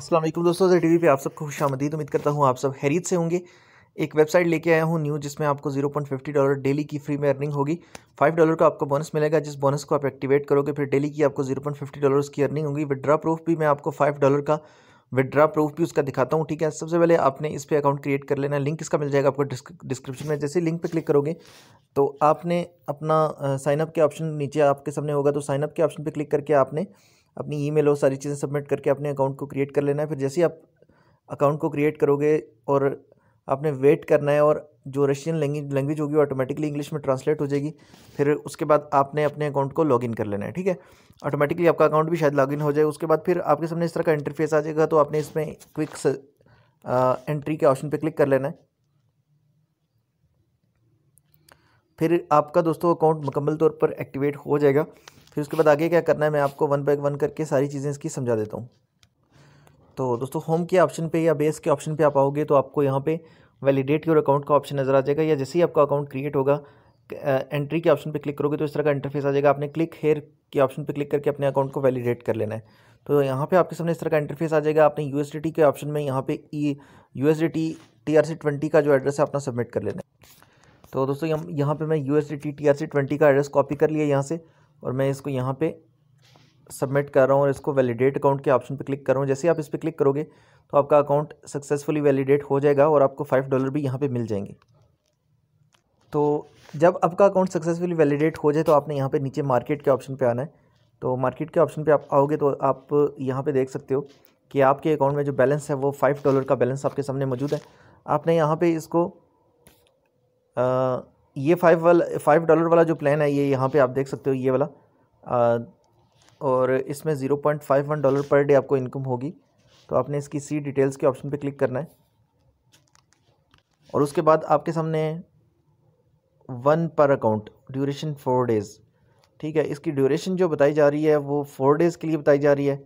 असलम दोस्तों G T पे आप सबको खुश आमदीद उम्मीद करता हूँ आप सब हैरीत से होंगे एक वेबसाइट लेके आया हूँ न्यू जिसमें आपको 0.50 डॉलर डेली की फ्री में अर्निंग होगी 5 डॉलर का आपको बोनस मिलेगा जिस बोनस को आप एक्टिवेट करोगे फिर डेली की आपको 0.50 डॉलर्स की अर्निंग होगी विदड्रा प्रूफ भी मैं आपको 5 डॉलर का विदड्रा प्रूफ भी उसका दिखाता हूँ ठीक है सबसे पहले आपने इस पर अकाउंट क्रिएट कर लेना लिंक इसका मिल जाएगा आपको डिस्क्रिप्शन में जैसे लिंक पर क्लिक करोगे तो आपने अपना साइनअप के ऑप्शन नीचे आपके सामने होगा तो साइनअप के ऑप्शन पर क्लिक करके आपने अपनी ईमेल और सारी चीज़ें सबमिट करके अपने अकाउंट को क्रिएट कर लेना है फिर जैसे ही आप अकाउंट को क्रिएट करोगे और आपने वेट करना है और जो रशियन लैंग्वेज होगी ऑटोमेटिकली इंग्लिश में ट्रांसलेट हो जाएगी फिर उसके बाद आपने अपने अकाउंट को लॉगिन कर लेना है ठीक है ऑटोमेटिकली आपका अकाउंट भी शायद लॉगिन हो जाए उसके बाद फिर आपके सामने इस तरह का इंटरफेस आ जाएगा तो आपने इसमें क्विक एंट्री के ऑप्शन पर क्लिक कर लेना है फिर आपका दोस्तों अकाउंट मुकम्मल तौर पर एक्टिवेट हो जाएगा फिर उसके बाद आगे क्या करना है मैं आपको वन बाई वन करके सारी चीज़ें इसकी समझा देता हूँ तो दोस्तों होम के ऑप्शन पे या बेस के ऑप्शन पे आप आओगे तो आपको यहाँ पे वैलिडेट योर अकाउंट का ऑप्शन नज़र आ जाएगा या जैसे ही आपका अकाउंट क्रिएट होगा एंट्री के ऑप्शन पे क्लिक करोगे तो इस तरह का इंटरफेस आ जाएगा आपने क्लिक हेयर के ऑप्शन पे क्लिक करके अपने अकाउंट को वैलिडेट कर लेना है तो यहाँ पर आपके सामने इस तरह का इंटरफेस आ जाएगा आपने यू के ऑप्शन में यहाँ पर ई यू एस टी का जो एड्रेस है अपना सबमिट कर लेना है तो दोस्तों यहाँ पर मैं यू एस टी का एड्रेस कॉपी कर लिया यहाँ से और मैं इसको यहाँ पे सबमिट कर रहा हूँ और इसको वैलिडेट अकाउंट के ऑप्शन पे क्लिक कर रहा हूँ जैसे ही आप इस पर क्लिक करोगे तो आपका अकाउंट सक्सेसफुली वैलिडेट हो जाएगा और आपको फाइव डॉलर भी यहाँ पे मिल जाएंगे तो जब आपका अकाउंट सक्सेसफुली वैलिडेट हो जाए तो आपने यहाँ पर नीचे मार्केट के ऑप्शन पर आना है तो मार्केट के ऑप्शन पर आप आओगे तो आप यहाँ पर देख सकते हो कि आपके अकाउंट में जो बैलेंस है वो फाइव डॉलर का बैलेंस आपके सामने मौजूद है आपने यहाँ पर इसको आ, ये फाइव वाला फाइव डॉलर वाला जो प्लान है ये यहाँ पे आप देख सकते हो ये वाला आ, और इसमें zero point five one dollar per day आपको इनकम होगी तो आपने इसकी सी डिटेल्स के ऑप्शन पे क्लिक करना है और उसके बाद आपके सामने वन पर अकाउंट ड्यूरेशन फोर डेज़ ठीक है इसकी ड्यूरेशन जो बताई जा रही है वो फोर डेज़ के लिए बताई जा रही है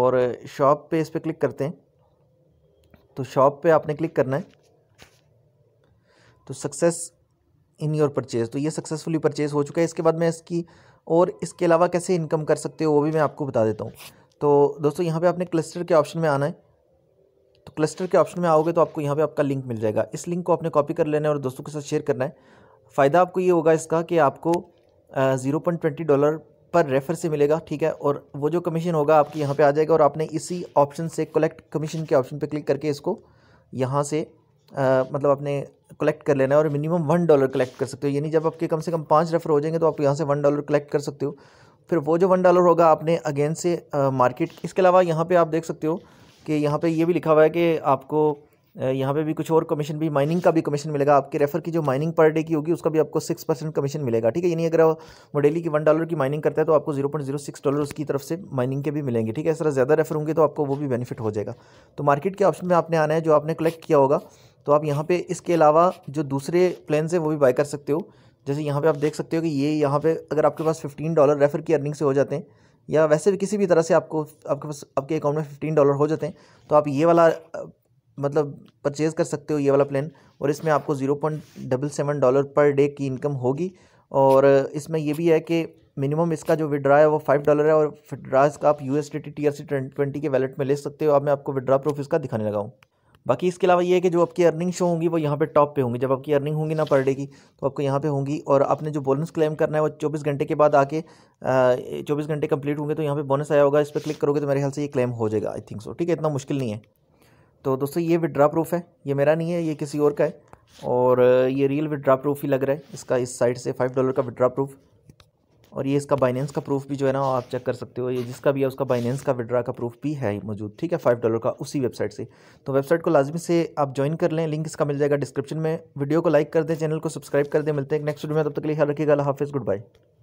और शॉप पर इस पर क्लिक करते हैं तो शॉप पर आपने क्लिक करना है तो सक्सेस इन योर परचेज़ तो ये सक्सेसफुली परचेज़ हो चुका है इसके बाद मैं इसकी और इसके अलावा कैसे इनकम कर सकते हो वो भी मैं आपको बता देता हूँ तो दोस्तों यहाँ पे आपने क्लस्टर के ऑप्शन में आना है तो क्लस्टर के ऑप्शन में आओगे तो आपको यहाँ पे आपका लिंक मिल जाएगा इस लिंक को आपने कॉपी कर लेना है और दोस्तों के साथ शेयर करना है फ़ायदा आपको ये होगा इसका कि आपको zero point twenty dollar per refer से मिलेगा ठीक है और वो जो कमीशन होगा आपके यहाँ पर आ जाएगा और आपने इसी ऑप्शन से कलेक्ट कमीशन के ऑप्शन पर क्लिक करके इसको यहाँ से आ, मतलब अपने कलेक्ट कर लेना है और मिनिमम वन डॉलर कलेक्ट कर सकते हो यानी जब आपके कम से कम पाँच रेफर हो जाएंगे तो आप यहाँ से वन डॉलर कलेक्ट कर सकते हो फिर वो जो वन डॉलर होगा आपने अगेन से मार्केट इसके अलावा यहाँ पर आप देख सकते हो कि यहाँ पे ये भी लिखा हुआ है कि आपको यहाँ पे भी कुछ और कमीशन भी माइनिंग का भी कमीशन मिलेगा आपके रेफर की जो माइनिंग पर डे की होगी उसका भी आपको सिक्स परसेंट कमीशन मिलेगा ठीक है यानी अगर वो डेली की वन डॉलर की माइनिंग करता है तो आपको zero point zero six dollar उसकी तरफ से माइनिंग के भी मिलेंगे ठीक है इस तरह ज़्यादा रेफर होंगे तो आपको वो भी बेनिफिट हो जाएगा तो मार्केट के ऑप्शन में आपने आना है जो आपने कलेक्ट किया होगा तो आप यहाँ पे इसके अलावा जो दूसरे प्लान हैं वो भी बाय कर सकते हो जैसे यहाँ पे आप देख सकते हो कि ये यहाँ पे अगर आपके पास फिफ्टीन डॉलर रेफ़र की अर्निंग से हो जाते हैं या वैसे भी किसी भी तरह से आपको आपके पास आपके अकाउंट में फिफ्टीन डॉलर हो जाते हैं तो आप ये वाला मतलब परचेज़ कर सकते हो ये वाला प्लान और इसमें आपको zero point double seven dollar per day की इनकम होगी और इसमें यह भी है कि मिनिमम इसका जो विड्रा है वो फाइव डॉलर है और विड्रा इसका आप U S T T C twenty के वैलेट में ले सकते हो अब मैं आपको विड्रा प्रूफ इसका दिखाने लगाऊँ बाकी इसके अलावा ये है कि जो आपकी अर्निंग शो होंगी वो यहाँ पे टॉप पे होंगी जब आपकी अर्निंग होंगी ना पर डे की तो आपको यहाँ पे होंगी और आपने जो बोनस क्लेम करना है वो 24 घंटे के बाद आके चौबीस घंटे कंप्लीट होंगे तो यहाँ पे बोनस आया होगा इस पर क्लिक करोगे तो मेरे ख्याल से ये क्लेम हो जाएगा आई थिंक सो ठीक है इतना मुश्किल नहीं है तो दोस्तों ये विड्रा प्रूफ है ये मेरा नहीं है ये किसी और का है और ये रियल विड्रा प्रूफ ही लग रहा है इसका इस साइड से फाइव डॉलर का विड्रा प्रूफ और ये इसका बाइनेंस का प्रूफ भी जो है ना आप चेक कर सकते हो ये जिसका भी है उसका बाइनेंस का विड्रा का प्रूफ भी है मौजूद ठीक है फाइव डॉलर का उसी वेबसाइट से तो वेबसाइट को लाजमी से आप ज्वाइन कर लें लिंक इसका मिल जाएगा डिस्क्रिप्शन में वीडियो को लाइक कर दें चैनल को सब्सक्राइब कर दें मिलते हैं नेक्स्ट वीडियो में तब तक के लिए ख्याल रखिएगा हाफिज़ गुड बाय